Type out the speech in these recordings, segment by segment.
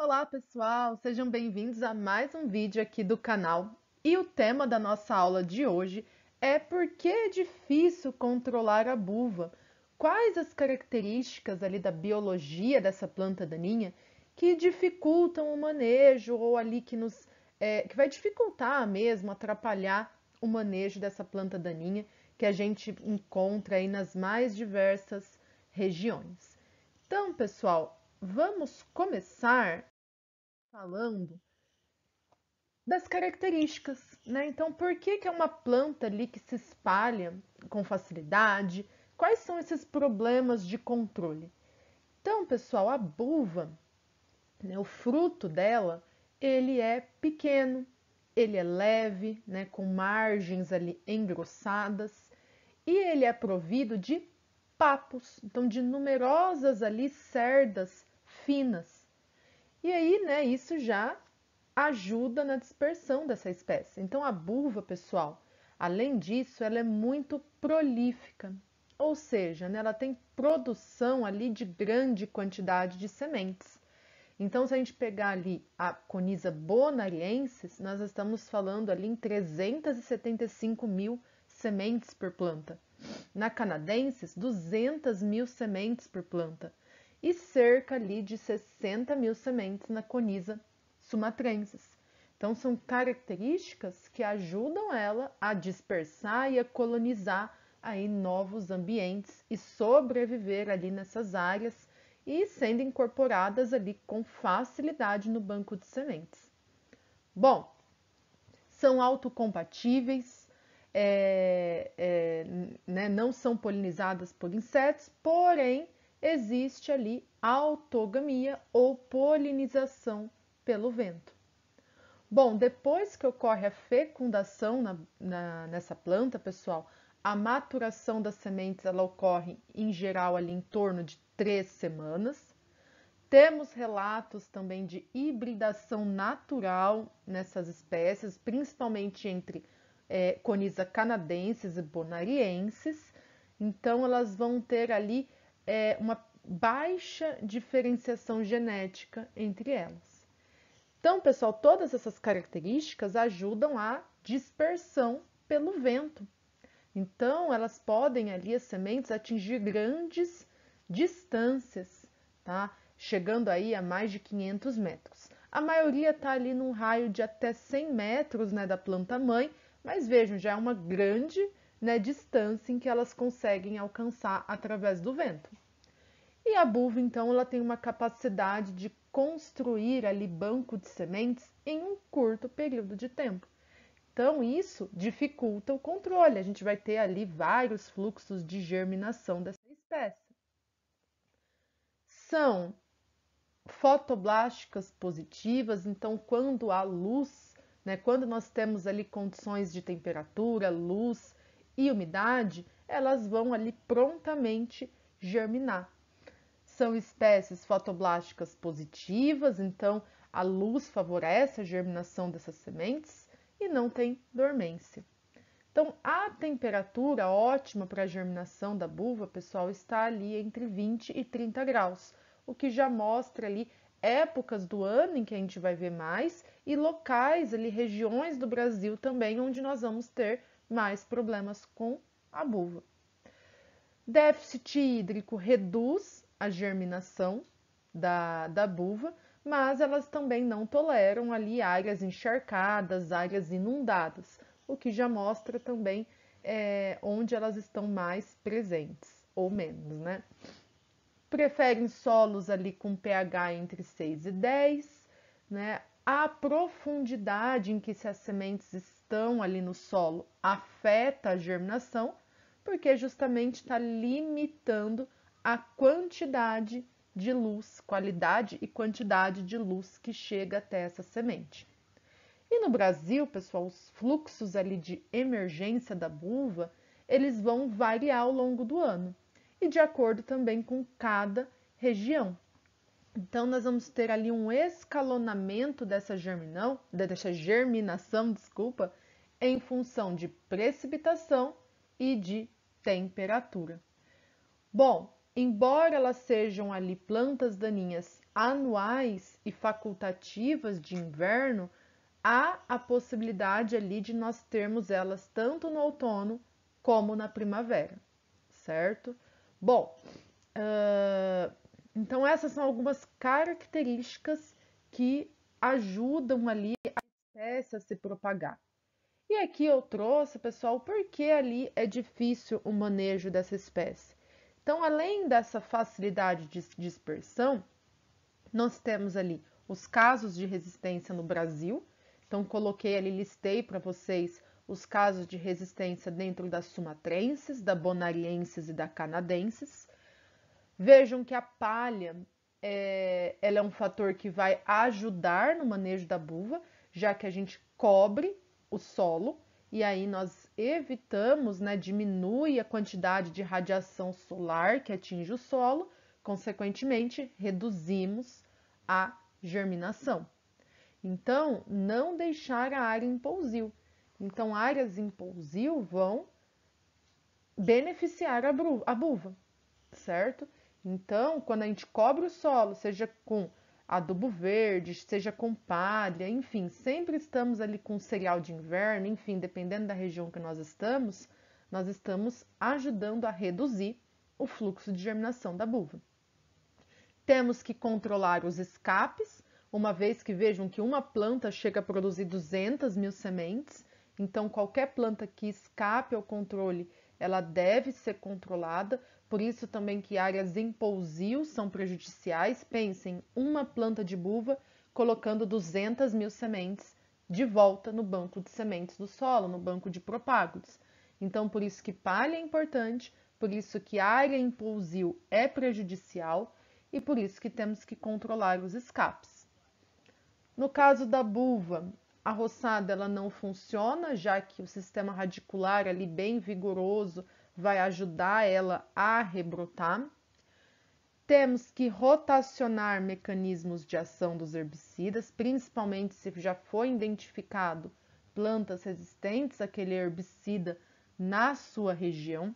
Olá pessoal, sejam bem-vindos a mais um vídeo aqui do canal e o tema da nossa aula de hoje é por que é difícil controlar a buva? Quais as características ali da biologia dessa planta daninha que dificultam o manejo ou ali que nos é, que vai dificultar mesmo, atrapalhar o manejo dessa planta daninha que a gente encontra aí nas mais diversas regiões. Então, pessoal, vamos começar falando das características, né? Então, por que, que é uma planta ali que se espalha com facilidade? Quais são esses problemas de controle? Então, pessoal, a buva, né, o fruto dela, ele é pequeno, ele é leve, né, com margens ali engrossadas, e ele é provido de papos, então de numerosas ali cerdas finas. E aí, né, isso já ajuda na dispersão dessa espécie. Então, a bulva, pessoal, além disso, ela é muito prolífica, ou seja, né, ela tem produção ali de grande quantidade de sementes. Então, se a gente pegar ali a Conisa bonariensis, nós estamos falando ali em 375 mil sementes por planta. Na canadensis, 200 mil sementes por planta e cerca ali de 60 mil sementes na Conisa sumatrenses. Então, são características que ajudam ela a dispersar e a colonizar aí novos ambientes e sobreviver ali nessas áreas e sendo incorporadas ali com facilidade no banco de sementes. Bom, são autocompatíveis, é, é, né, não são polinizadas por insetos, porém existe ali autogamia ou polinização pelo vento. Bom, depois que ocorre a fecundação na, na, nessa planta, pessoal, a maturação das sementes ela ocorre em geral ali em torno de três semanas. Temos relatos também de hibridação natural nessas espécies, principalmente entre é, coniza canadenses e bonarienses. Então, elas vão ter ali é, uma baixa diferenciação genética entre elas. Então, pessoal, todas essas características ajudam à dispersão pelo vento. Então, elas podem ali, as sementes, atingir grandes distâncias, tá? Chegando aí a mais de 500 metros. A maioria está ali num raio de até 100 metros né, da planta mãe, mas vejam, já é uma grande na distância em que elas conseguem alcançar através do vento. E a buva, então, ela tem uma capacidade de construir ali banco de sementes em um curto período de tempo. Então, isso dificulta o controle. A gente vai ter ali vários fluxos de germinação dessa espécie. São fotoblásticas positivas, então, quando há luz, né, quando nós temos ali condições de temperatura, luz, e umidade, elas vão ali prontamente germinar. São espécies fotoblásticas positivas, então a luz favorece a germinação dessas sementes e não tem dormência. Então, a temperatura ótima para a germinação da buva, pessoal, está ali entre 20 e 30 graus, o que já mostra ali épocas do ano em que a gente vai ver mais e locais ali, regiões do Brasil também, onde nós vamos ter mais problemas com a buva. Déficit hídrico reduz a germinação da, da buva, mas elas também não toleram ali áreas encharcadas, áreas inundadas, o que já mostra também é, onde elas estão mais presentes ou menos, né? Preferem solos ali com pH entre 6 e 10, né? A profundidade em que se as sementes estão ali no solo afeta a germinação, porque justamente está limitando a quantidade de luz, qualidade e quantidade de luz que chega até essa semente. E no Brasil, pessoal, os fluxos ali de emergência da buva, eles vão variar ao longo do ano e de acordo também com cada região. Então, nós vamos ter ali um escalonamento dessa, germinão, dessa germinação, desculpa, em função de precipitação e de temperatura. Bom, embora elas sejam ali plantas daninhas anuais e facultativas de inverno, há a possibilidade ali de nós termos elas tanto no outono como na primavera, certo? Bom, uh, então, essas são algumas características que ajudam ali a espécie a se propagar. E aqui eu trouxe, pessoal, porque ali é difícil o manejo dessa espécie. Então, além dessa facilidade de dispersão, nós temos ali os casos de resistência no Brasil. Então, coloquei ali, listei para vocês os casos de resistência dentro das sumatrenses, da bonarienses e da canadenses. Vejam que a palha é, ela é um fator que vai ajudar no manejo da buva, já que a gente cobre o solo e aí nós evitamos, né, diminui a quantidade de radiação solar que atinge o solo, consequentemente reduzimos a germinação. Então, não deixar a área em pousio. Então, áreas em pousio vão beneficiar a, buva, certo? Então, quando a gente cobre o solo, seja com adubo verde, seja com palha, enfim, sempre estamos ali com cereal de inverno, enfim, dependendo da região que nós estamos, nós estamos ajudando a reduzir o fluxo de germinação da buva. Temos que controlar os escapes, uma vez que vejam que uma planta chega a produzir 200 mil sementes, então qualquer planta que escape ao controle ela deve ser controlada, por isso também que áreas em pousio são prejudiciais. Pensem, uma planta de buva colocando 200 mil sementes de volta no banco de sementes do solo, no banco de propagos. Então, por isso que palha é importante, por isso que área em pousio é prejudicial e por isso que temos que controlar os escapes. No caso da buva, a roçada ela não funciona, já que o sistema radicular ali bem vigoroso vai ajudar ela a rebrotar. Temos que rotacionar mecanismos de ação dos herbicidas, principalmente se já foi identificado plantas resistentes àquele herbicida na sua região.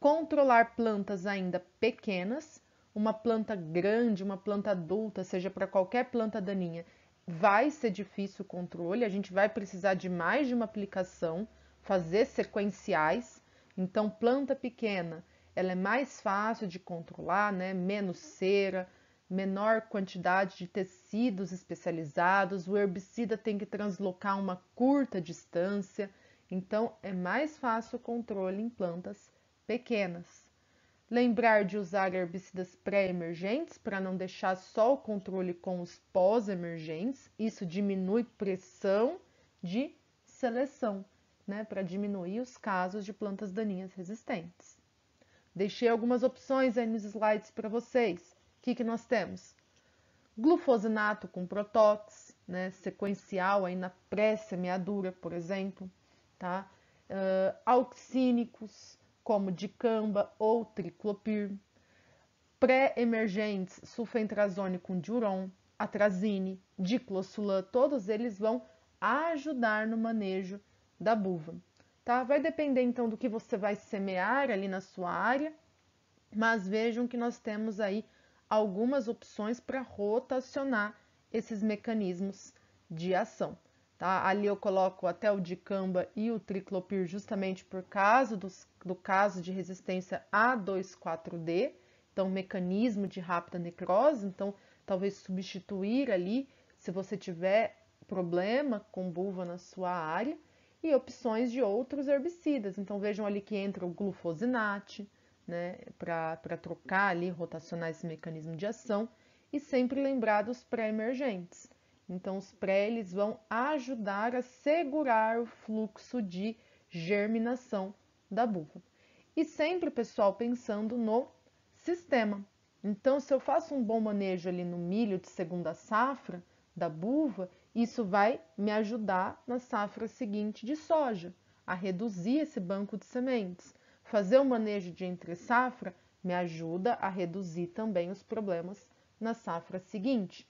Controlar plantas ainda pequenas, uma planta grande, uma planta adulta, seja para qualquer planta daninha, vai ser difícil o controle, a gente vai precisar de mais de uma aplicação, fazer sequenciais. Então, planta pequena, ela é mais fácil de controlar, né? Menos cera, menor quantidade de tecidos especializados, o herbicida tem que translocar uma curta distância, então é mais fácil o controle em plantas pequenas lembrar de usar herbicidas pré-emergentes para não deixar só o controle com os pós-emergentes, isso diminui pressão de seleção, né, para diminuir os casos de plantas daninhas resistentes. Deixei algumas opções aí nos slides para vocês. O que, que nós temos? Glufosinato com protox, né, sequencial aí na pré-semeadura, por exemplo, tá? Uh, auxínicos, como dicamba ou triclopir, pré-emergentes sulfentrazone com diuron, atrazine, diclosulan, todos eles vão ajudar no manejo da buva. Tá? Vai depender então do que você vai semear ali na sua área, mas vejam que nós temos aí algumas opções para rotacionar esses mecanismos de ação. Tá? Ali eu coloco até o dicamba e o triclopir justamente por causa dos, do caso de resistência a 2,4-D, então mecanismo de rápida necrose, então talvez substituir ali se você tiver problema com bulva na sua área e opções de outros herbicidas. Então vejam ali que entra o glufosinate, né, para trocar ali, rotacionar esse mecanismo de ação e sempre lembrar dos pré-emergentes. Então, os prélides vão ajudar a segurar o fluxo de germinação da buva. E sempre, pessoal, pensando no sistema. Então, se eu faço um bom manejo ali no milho de segunda safra da buva, isso vai me ajudar na safra seguinte de soja, a reduzir esse banco de sementes. Fazer o um manejo de entre safra me ajuda a reduzir também os problemas na safra seguinte,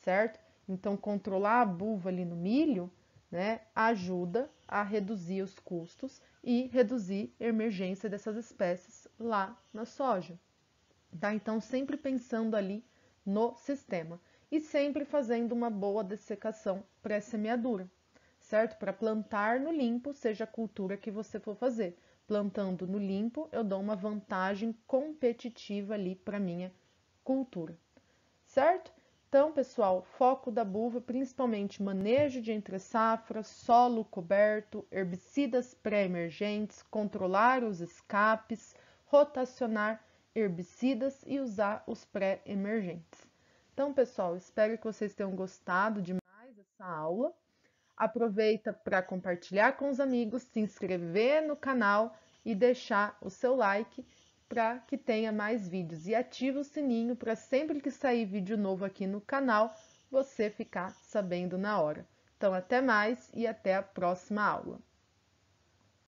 certo? Então, controlar a buva ali no milho né, ajuda a reduzir os custos e reduzir a emergência dessas espécies lá na soja. Tá? Então, sempre pensando ali no sistema e sempre fazendo uma boa dessecação pré-semeadura, certo? Para plantar no limpo, seja a cultura que você for fazer. Plantando no limpo, eu dou uma vantagem competitiva ali para minha cultura, certo? Então, pessoal, foco da buva, principalmente manejo de entre safra, solo coberto, herbicidas pré-emergentes, controlar os escapes, rotacionar herbicidas e usar os pré-emergentes. Então, pessoal, espero que vocês tenham gostado de mais essa aula. Aproveita para compartilhar com os amigos, se inscrever no canal e deixar o seu like para que tenha mais vídeos e ative o sininho para sempre que sair vídeo novo aqui no canal, você ficar sabendo na hora. Então até mais e até a próxima aula.